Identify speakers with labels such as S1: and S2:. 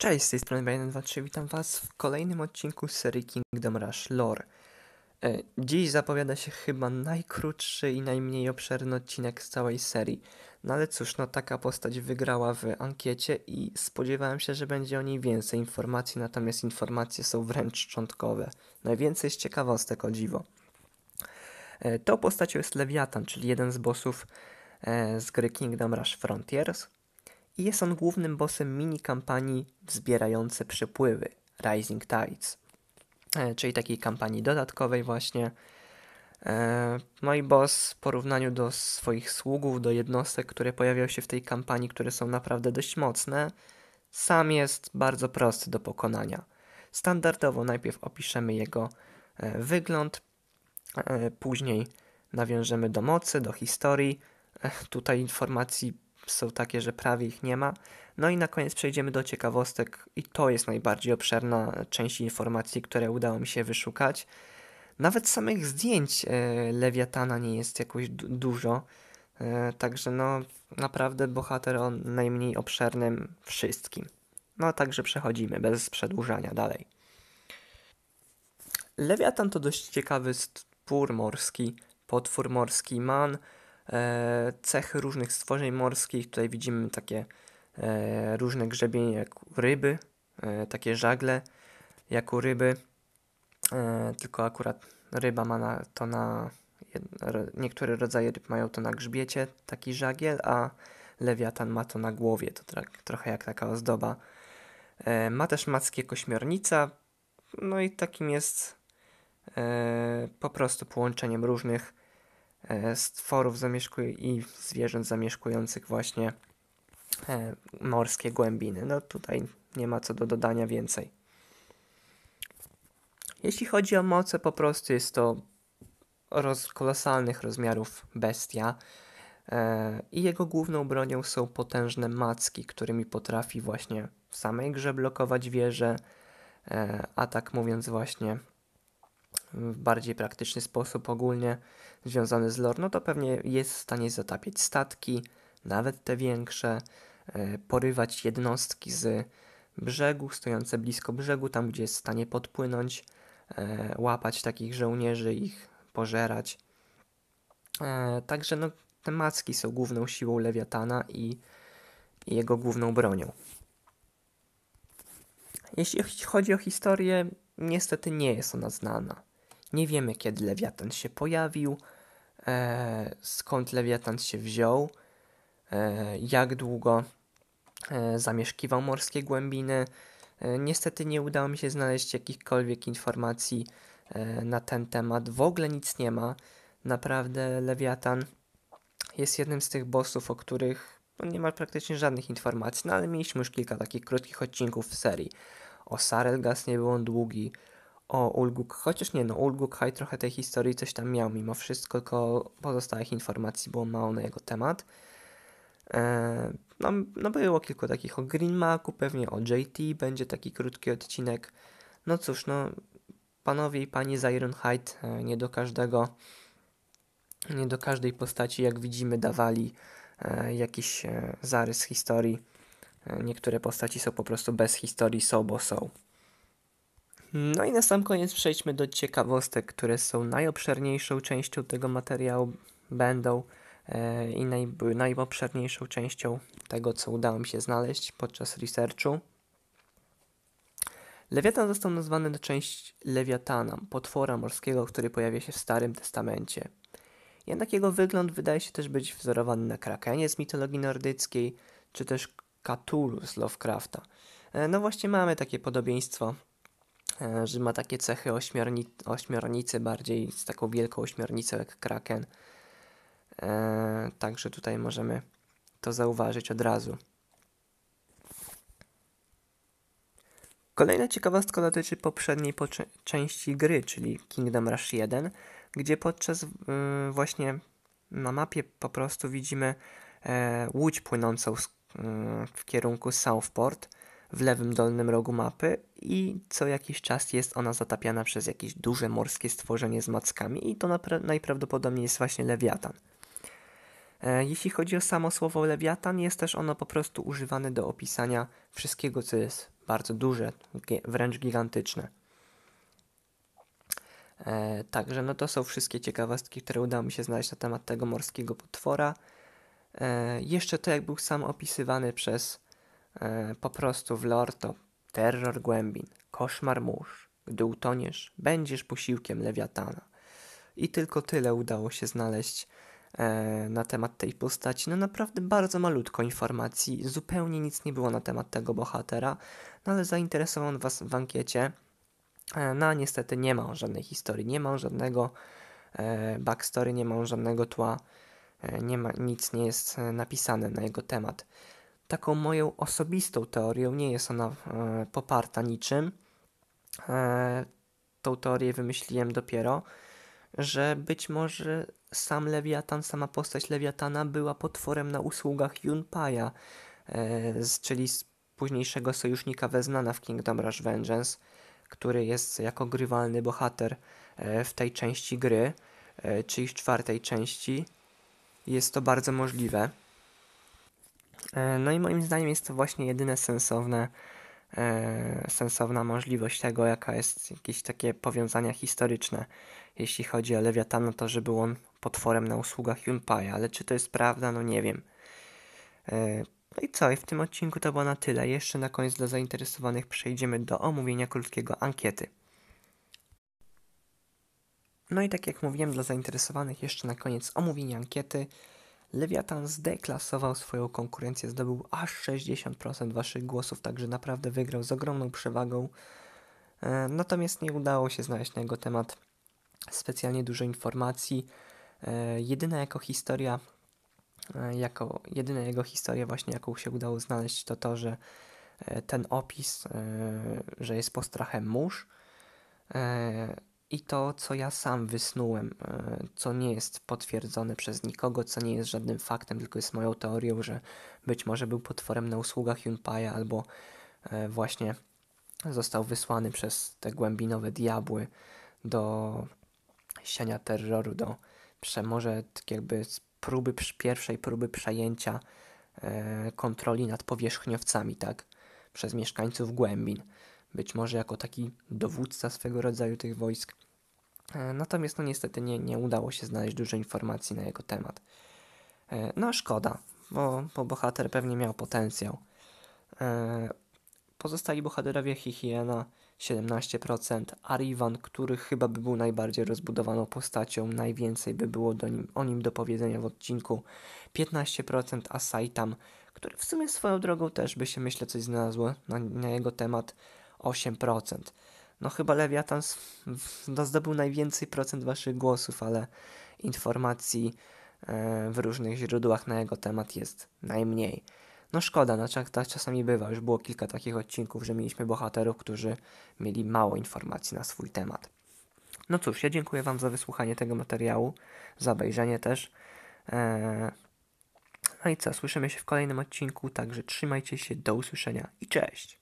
S1: Cześć, z tej strony Brian23, witam was w kolejnym odcinku z serii Kingdom Rush Lore. E, dziś zapowiada się chyba najkrótszy i najmniej obszerny odcinek z całej serii. No ale cóż, no taka postać wygrała w ankiecie i spodziewałem się, że będzie o niej więcej informacji, natomiast informacje są wręcz szczątkowe. Najwięcej z ciekawostek o dziwo. E, tą postacią jest Leviathan, czyli jeden z bossów e, z gry Kingdom Rush Frontiers – i jest on głównym bossem mini kampanii wzbierające przepływy Rising Tides, e, czyli takiej kampanii dodatkowej właśnie. E, no i boss w porównaniu do swoich sługów, do jednostek, które pojawiają się w tej kampanii, które są naprawdę dość mocne, sam jest bardzo prosty do pokonania. Standardowo najpierw opiszemy jego e, wygląd, później nawiążemy do mocy, do historii. Tutaj informacji są takie, że prawie ich nie ma. No i na koniec przejdziemy do ciekawostek, i to jest najbardziej obszerna część informacji, które udało mi się wyszukać. Nawet samych zdjęć e, Lewiatana nie jest jakoś dużo. E, także no, naprawdę bohater o najmniej obszernym wszystkim. No, także przechodzimy bez przedłużania dalej. Lewiatan to dość ciekawy stwór morski, potwór morski man, E, cechy różnych stworzeń morskich. Tutaj widzimy takie e, różne grzebienie jak ryby, e, takie żagle jak u ryby, tylko akurat ryba ma na, to na niektóre rodzaje ryb mają to na grzbiecie, taki żagiel, a lewiatan ma to na głowie, to trochę jak taka ozdoba. E, ma też mackie kośmiornica, no i takim jest e, po prostu połączeniem różnych stworów e, zamieszkuj- i zwierząt zamieszkujących właśnie e, morskie głębiny. No tutaj nie ma co do dodania więcej. Jeśli chodzi o moce, po prostu jest to roz, kolosalnych rozmiarów bestia. E, I jego główną bronią są potężne macki, którymi potrafi właśnie w samej grze blokować wieże. E, a tak mówiąc, właśnie w bardziej praktyczny sposób ogólnie związany z lore, no to pewnie jest w stanie zatapiać statki, nawet te większe, e, porywać jednostki z brzegu, stojące blisko brzegu, tam gdzie jest w stanie podpłynąć, e, łapać takich żołnierzy, ich pożerać. E, także no, te macki są główną siłą Lewiatana i jego główną bronią. Jeśli chodzi o historię, niestety nie jest ona znana. Nie wiemy, kiedy lewiatan się pojawił, e, skąd lewiatan się wziął, e, jak długo e, zamieszkiwał morskie głębiny. E, niestety nie udało mi się znaleźć jakichkolwiek informacji e, na ten temat. W ogóle nic nie ma. Naprawdę lewiatan jest jednym z tych bossów, o których no, nie ma praktycznie żadnych informacji, no ale mieliśmy już kilka takich krótkich odcinków w serii. O Sarelgas nie był on długi, o Ulguk, chociaż nie, no Ulguk High trochę tej historii coś tam miał mimo wszystko, tylko pozostałych informacji było mało na jego temat. E, no, no było kilku takich o Greenmaku, pewnie o JT, będzie taki krótki odcinek. No cóż, no panowie i pani z Ironhide nie do każdego, nie do każdej postaci jak widzimy dawali e, jakiś e, zarys historii. E, niektóre postaci są po prostu bez historii, są bo są. No i na sam koniec przejdźmy do ciekawostek, które są najobszerniejszą częścią tego materiału, będą e, i naj, najobszerniejszą częścią tego, co udało mi się znaleźć podczas researchu. Lewiatan został nazwany na część Lewiatana, potwora morskiego, który pojawia się w Starym Testamencie. Jednak jego wygląd wydaje się też być wzorowany na krakenie z mitologii nordyckiej, czy też Cthulhu z Lovecrafta. E, no właśnie mamy takie podobieństwo E, że ma takie cechy ośmiorni, ośmiornicy, bardziej z taką wielką ośmiornicą jak kraken. E, także tutaj możemy to zauważyć od razu. Kolejna ciekawostka dotyczy poprzedniej części gry, czyli Kingdom Rush 1, gdzie podczas właśnie na mapie po prostu widzimy e, łódź płynącą z, e, w kierunku Southport w lewym dolnym rogu mapy i co jakiś czas jest ona zatapiana przez jakieś duże morskie stworzenie z mackami i to najprawdopodobniej jest właśnie lewiatan. E, jeśli chodzi o samo słowo lewiatan, jest też ono po prostu używane do opisania wszystkiego, co jest bardzo duże, wręcz gigantyczne. E, także no to są wszystkie ciekawostki, które udało mi się znaleźć na temat tego morskiego potwora. E, jeszcze to, jak był sam opisywany przez E, po prostu w lorto, terror głębin, koszmar mórz. Gdy utoniesz, będziesz posiłkiem lewiatana. I tylko tyle udało się znaleźć e, na temat tej postaci. No naprawdę bardzo malutko informacji, zupełnie nic nie było na temat tego bohatera, no ale zainteresował on Was w ankiecie. E, no niestety nie ma on żadnej historii, nie ma on żadnego backstory, nie ma on żadnego tła, nie ma, nic nie jest napisane na jego temat taką moją osobistą teorią, nie jest ona e, poparta niczym. E, tą teorię wymyśliłem dopiero, że być może sam Lewiatan, sama postać Lewiatana była potworem na usługach Junpaja, e, z, czyli z późniejszego sojusznika Weznana w Kingdom Rush Vengeance, który jest jako grywalny bohater e, w tej części gry, e, czyli w czwartej części. Jest to bardzo możliwe. E, no i moim zdaniem jest to właśnie jedyne sensowne, e, sensowna możliwość tego, jaka jest jakieś takie powiązania historyczne. Jeśli chodzi o Lewiatana, to że był on potworem na usługach Junpaya, ale czy to jest prawda, no nie wiem. E, no i co, i w tym odcinku to było na tyle. Jeszcze na koniec dla zainteresowanych przejdziemy do omówienia krótkiego ankiety. No i tak jak mówiłem, dla zainteresowanych jeszcze na koniec omówienie ankiety. Lewiatan zdeklasował swoją konkurencję, zdobył aż 60% waszych głosów, także naprawdę wygrał z ogromną przewagą. E, natomiast nie udało się znaleźć na jego temat specjalnie dużo informacji. E, jedyna jako historia, e, jako, jedyna jego historia właśnie jaką się udało znaleźć to to, że ten opis, że jest postrachem mórz, i to, co ja sam wysnułem, e, co nie jest potwierdzone przez nikogo, co nie jest żadnym faktem, tylko jest moją teorią, że być może był potworem na usługach Junpaja albo e, właśnie został wysłany przez te głębinowe diabły do siania terroru, do przemorze tak jakby próby, pierwszej próby przejęcia e, kontroli nad powierzchniowcami, tak, przez mieszkańców głębin być może jako taki dowódca swego rodzaju tych wojsk. E, natomiast no niestety nie, nie udało się znaleźć dużo informacji na jego temat. E, no szkoda, bo, bo bohater pewnie miał potencjał. E, pozostali bohaterowie Hihiena 17%, Arivan, który chyba by był najbardziej rozbudowaną postacią, najwięcej by było nim, o nim do powiedzenia w odcinku, 15%, a Saitam, który w sumie swoją drogą też by się myślę coś znalazło na, na jego temat, 8%. No chyba Lewiatan no zdobył najwięcej procent waszych głosów, ale informacji e, w różnych źródłach na jego temat jest najmniej. No szkoda, no tak, tak czasami bywa. Już było kilka takich odcinków, że mieliśmy bohaterów, którzy mieli mało informacji na swój temat. No cóż, ja dziękuję Wam za wysłuchanie tego materiału, za obejrzenie też. Eee... No i co, słyszymy się w kolejnym odcinku, także trzymajcie się, do usłyszenia i cześć!